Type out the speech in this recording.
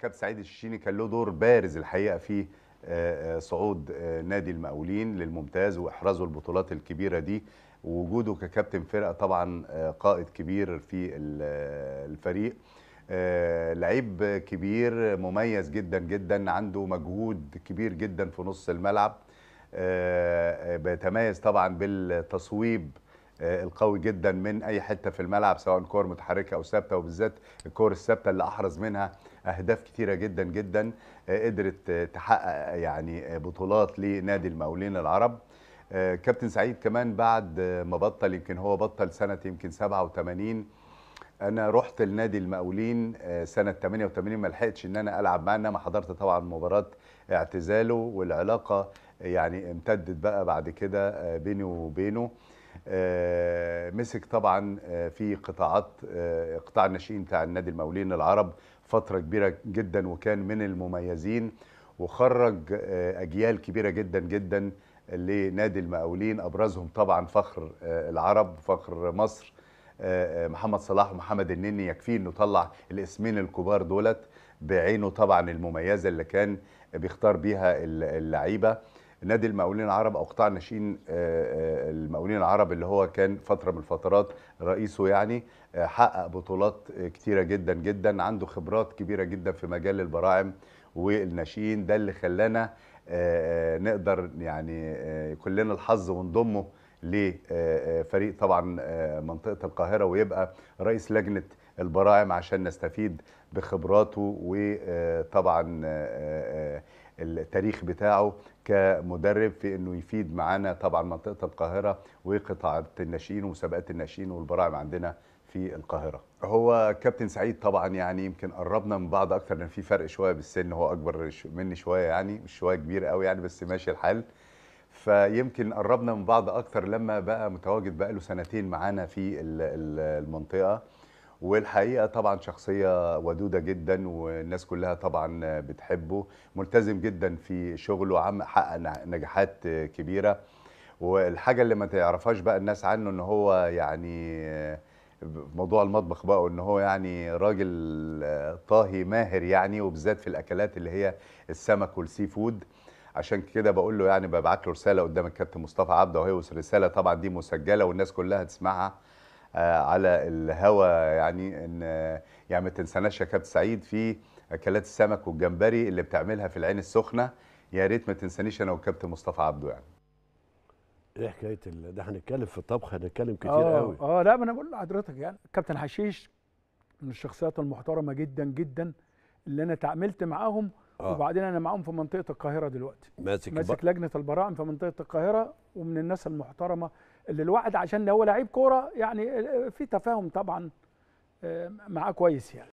كابتن سعيد الشيني كان له دور بارز الحقيقه في آه، آه، صعود آه، نادي المقاولين للممتاز واحرازه البطولات الكبيره دي ووجوده ككابتن فرقه طبعا قائد كبير في الفريق لعيب كبير مميز جدا جدا عنده مجهود كبير جدا في نص الملعب بيتميز طبعا بالتصويب آه، القوي جدا من اي حته في الملعب سواء كور متحركه او ثابته وبالذات الكور الثابته اللي احرز منها اهداف كتيره جدا جدا آه، قدرت آه، تحقق يعني بطولات لنادي المقاولين العرب كابتن سعيد كمان بعد ما بطل يمكن هو بطل سنه يمكن 87 انا رحت لنادي المقاولين سنه 88 ما لحقتش ان انا العب معاه انما حضرت طبعا مباراه اعتزاله والعلاقه يعني امتدت بقى بعد كده بيني وبينه آه، مسك طبعا آه، في قطاعات آه، قطاع الناشئين بتاع النادي المقاولين العرب فتره كبيره جدا وكان من المميزين وخرج اجيال كبيره جدا جدا لنادي المقاولين ابرزهم طبعا فخر العرب فخر مصر محمد صلاح ومحمد النني يكفي انه طلع الاسمين الكبار دولت بعينه طبعا المميزه اللي كان بيختار بيها اللعيبه نادي المقاولين العرب او قطاع ناشئين آه، آه، المقاولين العرب اللي هو كان فتره من الفترات رئيسه يعني آه، حقق بطولات كتيره جدا جدا عنده خبرات كبيره جدا في مجال البراعم والناشئين ده اللي خلانا نقدر يعني كلنا الحظ ونضمه لفريق طبعا منطقه القاهره ويبقى رئيس لجنه البراعم عشان نستفيد بخبراته وطبعا التاريخ بتاعه كمدرب في انه يفيد معانا طبعا منطقه القاهره وقطاع الناشئين ومسابقات الناشئين والبراعم عندنا في القاهره. هو كابتن سعيد طبعا يعني يمكن قربنا من بعض اكتر لان في فرق شويه بالسن هو اكبر مني شويه يعني مش شويه كبير قوي يعني بس ماشي الحال. فيمكن قربنا من بعض اكتر لما بقى متواجد بقى له سنتين معانا في المنطقه. والحقيقه طبعا شخصيه ودوده جدا والناس كلها طبعا بتحبه ملتزم جدا في شغله عم حقق نجاحات كبيره والحاجه اللي ما تعرفهاش بقى الناس عنه ان هو يعني موضوع المطبخ بقى وان هو يعني راجل طاهي ماهر يعني وبالذات في الاكلات اللي هي السمك والسي فود عشان كده بقول له يعني ببعت له رساله قدام الكابتن مصطفى عبده وهي رساله طبعا دي مسجله والناس كلها تسمعها آه، على الهوا يعني ان آه، يعني ما تنساناش يا كابتن سعيد في اكلات السمك والجمبري اللي بتعملها في العين السخنه يا ريت ما تنسانيش انا والكابتن مصطفى عبده يعني ايه حكايه ده هنتكلم في الطبخ هنتكلم كتير أوه قوي اه لا ما انا بقول لحضرتك يعني كابتن حشيش من الشخصيات المحترمه جدا جدا اللي انا تعاملت معاهم آه. وبعدين انا معاهم في منطقه القاهره دلوقتي ماسك ماسك لجنه البراءه في منطقه القاهره ومن الناس المحترمه اللي الواحد عشان هو لعيب كوره يعني آه، في تفاهم طبعا آه، معاه كويس يعني